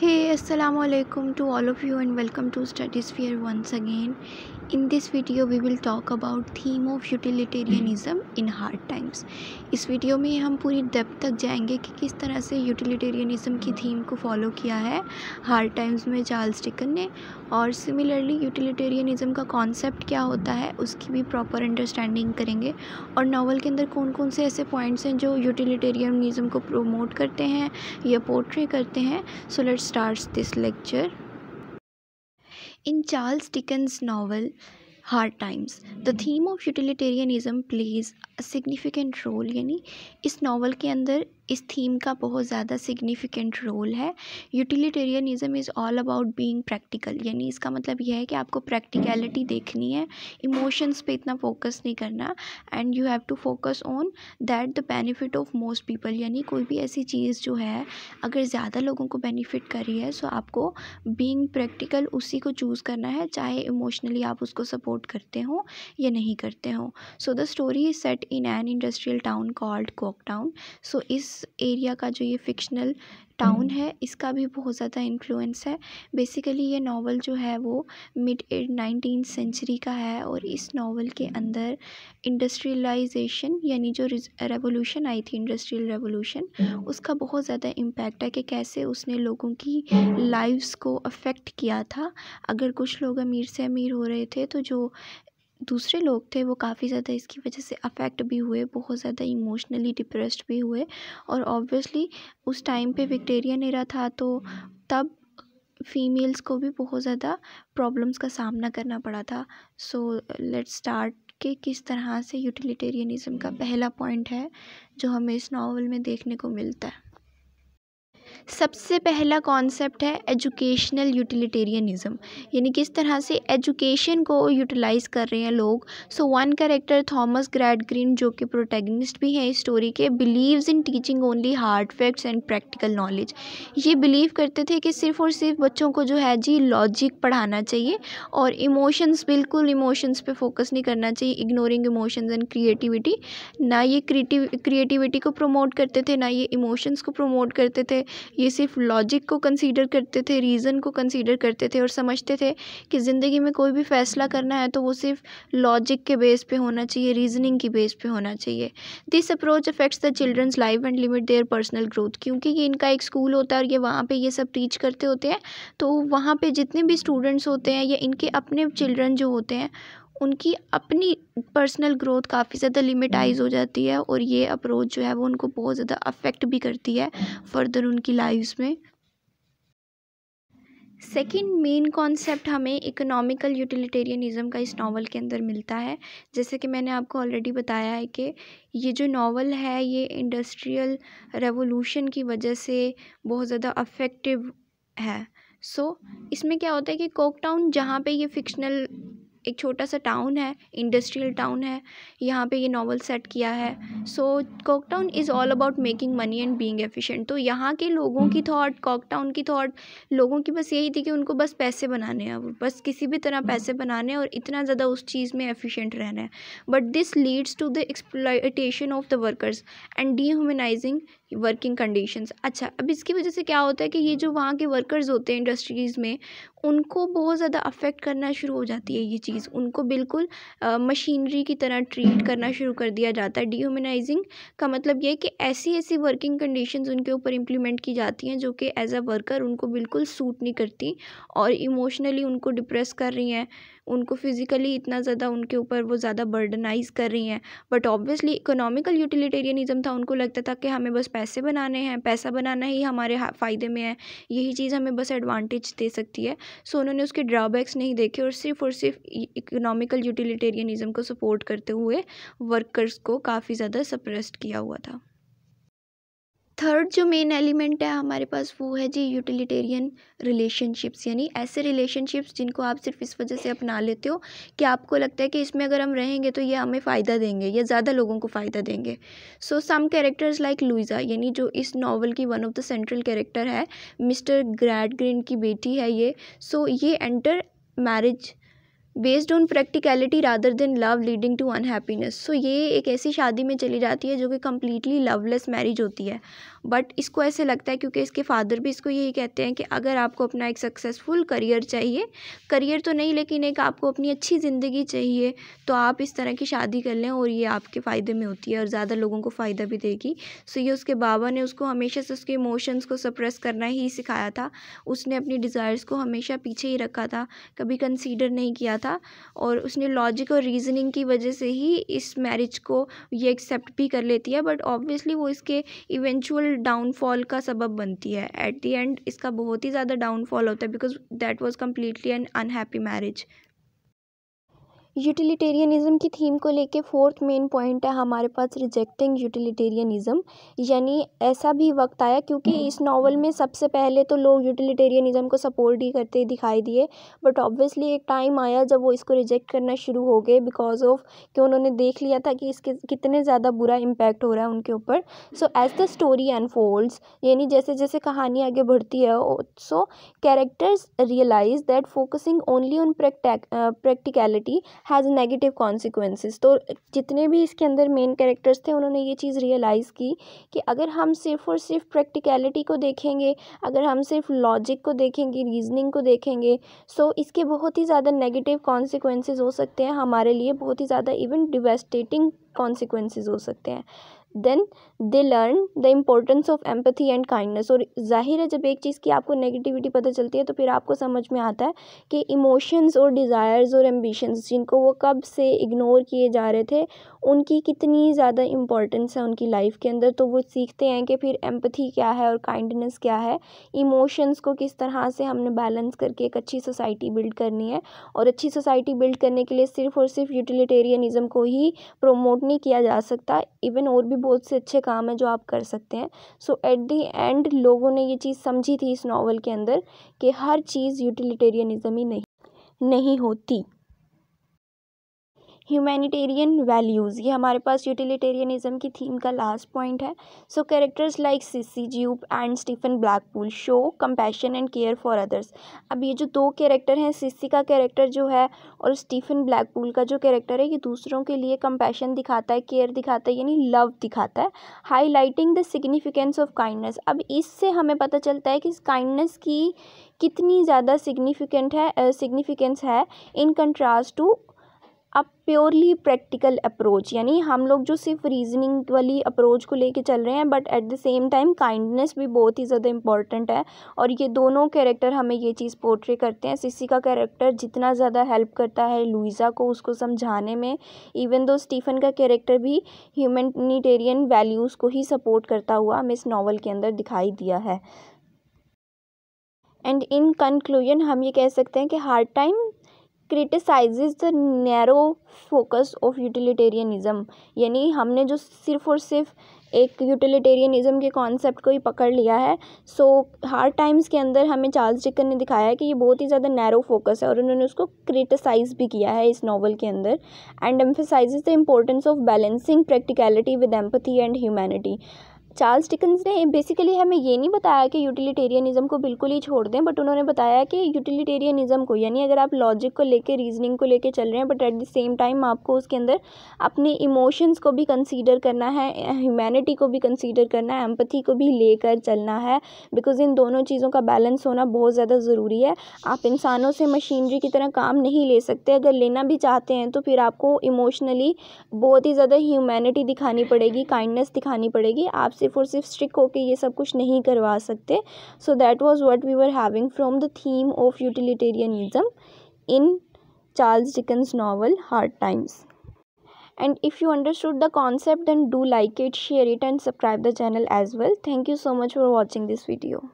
hey assalamu alaikum to all of you and welcome to study sphere once again in this video we will talk about theme of utilitarianism in hard times इस वीडियो में हम पूरी Depp तक जाएंगे कि किस तरह से यूटिलिटेरियनिज्म की थीम को फॉलो किया है हार्ड टाइम्स में चार्ल्स डिकन ने और सिमिलरली यूटिलिटेरियनिज़म का कॉन्सेप्ट क्या होता है उसकी भी प्रॉपर अंडरस्टैंडिंग करेंगे और नावल के अंदर कौन कौन से ऐसे पॉइंट्स हैं जो यूटिलिटेरियनिज़म को प्रोमोट करते हैं या पोर्ट्रे करते हैं so let start this lecture In Charles Dickens' novel Hard Times, the theme of utilitarianism plays a significant role यानी इस novel के अंदर इस थीम का बहुत ज़्यादा सिग्निफिकेंट रोल है utilitarianism is all about being practical यानी इसका मतलब यह है कि आपको प्रैक्टिकलिटी देखनी है इमोशंस पे इतना फोकस नहीं करना and you have to focus on that the benefit of most people यानी कोई भी ऐसी चीज़ जो है अगर ज़्यादा लोगों को बेनिफिट कर रही है सो आपको बींग प्रैक्टिकल उसी को चूज़ करना है चाहे इमोशनली आप उसको सपोर्ट करते हों या नहीं करते हों so the story is set in an industrial town called Coketown so इस एरिया का जो ये फ़िक्शनल हम्म। टाउन है इसका भी बहुत ज़्यादा इन्फ्लुएंस है बेसिकली ये नावल जो है वो मिड नाइनटीन सेंचुरी का है और इस नावल के हम्म। अंदर इंडस्ट्रियलाइजेशन यानी जो रेवोल्यूशन आई थी इंडस्ट्रियल हम्म। रेवोल्यूशन उसका बहुत ज़्यादा इम्पेक्ट है कि कैसे उसने लोगों की लाइव्स को अफेक्ट किया था अगर कुछ लोग अमीर से अमीर हो रहे थे तो जो दूसरे लोग थे वो काफ़ी ज़्यादा इसकी वजह से अफ़ेक्ट भी हुए बहुत ज़्यादा इमोशनली डिप्रेस्ड भी हुए और ऑब्वियसली उस टाइम पे विक्टेरियन रहा था तो तब फीमेल्स को भी बहुत ज़्यादा प्रॉब्लम्स का सामना करना पड़ा था सो लेट्स स्टार्ट के किस तरह से यूटिलिटेरियनिज़म का पहला पॉइंट है जो हमें इस नावल में देखने को मिलता है सबसे पहला कॉन्सेप्ट है एजुकेशनल यूटिलिटेरियनिज़्म यानी किस तरह से एजुकेशन को यूटिलाइज़ कर रहे हैं लोग so one character Thomas Gradgrind जो कि प्रोटेगनिस्ट भी हैं इस स्टोरी के believes in teaching only hard facts and practical knowledge ये बिलीव करते थे कि सिर्फ और सिर्फ बच्चों को जो है जी लॉजिक पढ़ाना चाहिए और इमोशंस बिल्कुल इमोशंस पे फोकस नहीं करना चाहिए इग्नोरिंग इमोशंस एंड क्रिएटिविटी ना ये क्रिएटिविटी को प्रमोट करते थे ना ये इमोशंस को प्रमोट करते थे ये सिर्फ लॉजिक को कंसीडर करते थे रीज़न को कंसीडर करते थे और समझते थे कि ज़िंदगी में कोई भी फ़ैसला करना है तो वो सिर्फ लॉजिक के बेस पे होना चाहिए रीजनिंग की बेस पे होना चाहिए this approach affects the children's life and limit their personal growth क्योंकि ये इनका एक स्कूल होता है और ये वहाँ पर ये सब टीच करते होते हैं तो वहाँ पर जितने भी स्टूडेंट्स होते हैं या इनके अपने चिल्ड्रन जो होते हैं उनकी अपनी पर्सनल ग्रोथ काफ़ी ज़्यादा लिमिटाइज़ हो हम्म। जाती है और ये अप्रोच जो है वो उनको बहुत ज़्यादा अफेक्ट भी करती है फर्दर उनकी लाइफ में सेकेंड मेन कॉन्सेप्ट हमें इकोनॉमिकल यूटिलिटेरियनिज़म का इस नावल के अंदर मिलता है जैसे कि मैंने आपको ऑलरेडी बताया है कि ये जो नावल है ये इंडस्ट्रियल रेवोल्यूशन की वजह से बहुत ज़्यादा अफेक्टिव है सो so, इसमें क्या होता है कि कोकटाउन जहाँ पे ये फिक्शनल एक छोटा सा टाउन है इंडस्ट्रियल टाउन है यहाँ पे ये नॉवल सेट किया है so Coketown is all about making money and being efficient तो यहाँ के लोगों की थॉट कॉकटाउन की थॉट लोगों की बस यही थी कि उनको बस पैसे बनाने हैं बस किसी भी तरह पैसे बनाने हैं और इतना ज़्यादा उस चीज़ में एफिशेंट रहना है but this leads to the exploitation of the workers and the working conditions अच्छा अब इसकी वजह से क्या होता है कि ये जो वहाँ के वर्कर्स होते हैं इंडस्ट्रीज़ में उनको बहुत ज़्यादा अफेक्ट करना शुरू हो जाती है ये चीज़ उनको बिल्कुल मशीनरी की तरह ट्रीट करना शुरू कर दिया जाता है डिह्यूमनाइजिंग का मतलब ये है कि ऐसी ऐसी वर्किंग कंडीशंस उनके ऊपर इम्प्लीमेंट की जाती हैं जो कि एज अ वर्कर उनको बिल्कुल सूट नहीं करती और इमोशनली उनको डिप्रेस कर रही हैं उनको फिज़िकली इतना ज़्यादा उनके ऊपर वो ज़्यादा बर्डनाइज कर रही हैं बट ऑब्वियसली इकोनॉमिकल यूटिलिटेरियनिज़म था उनको लगता था कि हमें बस पैसे बनाने हैं पैसा बनाना ही हमारे फ़ायदे में है यही चीज़ हमें बस एडवांटेज दे सकती है सो उन्होंने उसके ड्रॉबैक्स नहीं देखे और सिर्फ और सिर्फ इकोनॉमिकल यूटिलिटेरियनिज़म को सपोर्ट करते हुए वर्कर्स को काफ़ी ज़्यादा सप्रेस्ड किया हुआ था थर्ड जो मेन एलिमेंट है हमारे पास वो है जी यूटिलिटेरियन रिलेशनशिप्स यानी ऐसे रिलेशनशिप्स जिनको आप सिर्फ इस वजह से अपना लेते हो कि आपको लगता है कि इसमें अगर हम रहेंगे तो ये हमें फ़ायदा देंगे या ज़्यादा लोगों को फ़ायदा देंगे so some characters like Louisa यानी जो इस नावल की one of the central character है मिस्टर ग्रैड ग्रीन की बेटी है ये सो so, ये enter marriage based on practicality rather than love leading to unhappiness so ये एक ऐसी शादी में चली जाती है जो कि कम्प्लीटली लवलेस मैरिज होती है बट इसको ऐसे लगता है क्योंकि इसके फादर भी इसको यही कहते हैं कि अगर आपको अपना एक सक्सेसफुल करियर चाहिए करियर तो नहीं लेकिन एक आपको अपनी अच्छी ज़िंदगी चाहिए तो आप इस तरह की शादी कर लें और ये आपके फ़ायदे में होती है और ज़्यादा लोगों को फ़ायदा भी देगी सो ये उसके बाबा ने उसको हमेशा से उसके इमोशंस को सप्रेस करना ही सिखाया था उसने अपनी डिज़ायर्स को हमेशा पीछे ही रखा था कभी कंसीडर नहीं किया था था और उसने लॉजिक और रीज़निंग की वजह से ही इस मैरिज को ये एक्सेप्ट भी कर लेती है बट ऑब्वियसली वो इसके इवेंचुअल डाउनफॉल का सबब बनती है एट दी एंड इसका बहुत ही ज़्यादा डाउनफॉल होता है because that was completely an unhappy marriage utilitarianism की थीम को लेके फोर्थ मेन पॉइंट है हमारे पास रिजेक्टिंग यूटिलिटेरियनिज़म यानी ऐसा भी वक्त आया क्योंकि इस नावल में सबसे पहले तो लोग यूटिलिटेरियनिज़म को सपोर्ट ही करते दिखाई दिए बट ऑब्वियसली एक टाइम आया जब वो इसको रिजेक्ट करना शुरू हो गए बिकॉज ऑफ कि उन्होंने देख लिया था कि इसके कितने ज़्यादा बुरा इम्पैक्ट हो रहा है उनके ऊपर so as the story unfolds यानी जैसे जैसे कहानी आगे बढ़ती है so characters realise that focusing only on practicality has negative consequences तो जितने भी इसके अंदर मेन कैरेक्टर्स थे उन्होंने ये चीज़ रियलाइज़ की कि अगर हम सिर्फ और सिर्फ प्रैक्टिकलिटी को देखेंगे अगर हम सिर्फ लॉजिक को देखेंगे रीजनिंग को देखेंगे सो इसके बहुत ही ज़्यादा नेगेटिव कॉन्सिक्वेंसेज हो सकते हैं हमारे लिए बहुत ही ज़्यादा इवन डिवेस्टेटिंग कॉन्सिक्वेंसेज हो सकते हैं then they learn the importance of empathy and kindness और जाहिर है जब एक चीज़ की आपको नेगेटिविटी पता चलती है तो फिर आपको समझ में आता है कि इमोशंस और डिज़ायर्स और एम्बिशंस जिनको वो कब से इग्नोर किए जा रहे थे उनकी कितनी ज़्यादा इम्पोर्टेंस है उनकी लाइफ के अंदर तो वो सीखते हैं कि फिर एम्पथी क्या है और काइंडनेस क्या है इमोशंस को किस तरह से हमने बैलेंस करके एक अच्छी सोसाइटी बिल्ड करनी है और अच्छी सोसाइटी बिल्ड करने के लिए सिर्फ और सिर्फ यूटिलिटेरियनिज़म को ही प्रोमोट नहीं किया जा सकता इवन और भी बहुत से अच्छे काम हैं जो आप कर सकते हैं सो एट दी एंड लोगों ने ये चीज़ समझी थी इस नावल के अंदर कि हर चीज़ यूटिलिटेरियनिज़म ही नहीं नहीं होती ह्यूमैनिटेरियन वैल्यूज़ ये हमारे पास यूटिलिटेरियनिज्म की थीम का लास्ट पॉइंट है so characters like Sissy Jupe and Stephen Blackpool show compassion and care for others अब ये जो दो कैरेक्टर हैं सिसी का कैरेक्टर जो है और स्टीफन ब्लैकपूल का जो कैरेक्टर है ये दूसरों के लिए कंपैशन दिखाता है केयर दिखाता है यानी लव दिखाता है highlighting the significance of kindness अब इससे हमें पता चलता है कि इस काइंडनेस की कितनी ज़्यादा सिग्निफिकेंट है सिग्निफिकेंस है इन कंट्रास्ट टू अब प्योरली प्रैक्टिकल अप्रोच यानी हम लोग जो सिर्फ रीजनिंग वाली अप्रोच को लेके चल रहे हैं but at the same time kindness भी बहुत ही ज़्यादा इंपॉर्टेंट है और ये दोनों कैरेक्टर हमें ये चीज़ पोर्ट्रे करते हैं सिसी का कैरेक्टर जितना ज़्यादा हेल्प करता है लुइज़ा को उसको समझाने में इवन दो स्टीफन का कैरेक्टर भी ह्यूमनिटेरियन वैल्यूज़ को ही सपोर्ट करता हुआ हमें इस नावल के अंदर दिखाई दिया है एंड इन कंक्लूजन हम ये कह सकते हैं कि हर time criticise the narrow focus of utilitarianism यानी हमने जो सिर्फ़ और सिर्फ एक यूटिलिटेरियनिज़म के कॉन्सेप्ट को ही पकड़ लिया है सो हार्ड टाइम्स के अंदर हमें चार्ल्स चिकन ने दिखाया है कि ये बहुत ही ज़्यादा नैरो फोकस है और उन्होंने उसको क्रिटिसाइज़ भी किया है इस नावल के अंदर and emphasise the importance of balancing practicality with empathy and humanity Charles Dickens ने बेसिकली हमें ये नहीं बताया कि यूटिलिटेरियनिज़म को बिल्कुल ही छोड़ दें बट उन्होंने बताया कि यूटिलिटेरियनिज़म को यानी अगर आप लॉजिक को लेके रीजनिंग को लेके चल रहे हैं but at the same time आपको उसके अंदर अपने इमोशंस को भी कंसीडर करना है ह्यूमैनिटी को भी कंसीडर करना है एम्पथी को भी लेकर चलना है बिकॉज इन दोनों चीज़ों का बैलेंस होना बहुत ज़्यादा ज़रूरी है आप इंसानों से मशीनरी की तरह काम नहीं ले सकते अगर लेना भी चाहते हैं तो फिर आपको इमोशनली बहुत ही ज़्यादा ह्यूमैनिटी दिखानी पड़ेगी काइंडनेस दिखानी पड़ेगी आपसे सिर्फ और सिर्फ स्ट्रिक होके ये सब कुछ नहीं करवा सकते so that was what we were having from the theme of utilitarianism in Charles Dickens novel Hard Times and if you understood the concept then do like it share it and subscribe the channel as well thank you so much for watching this video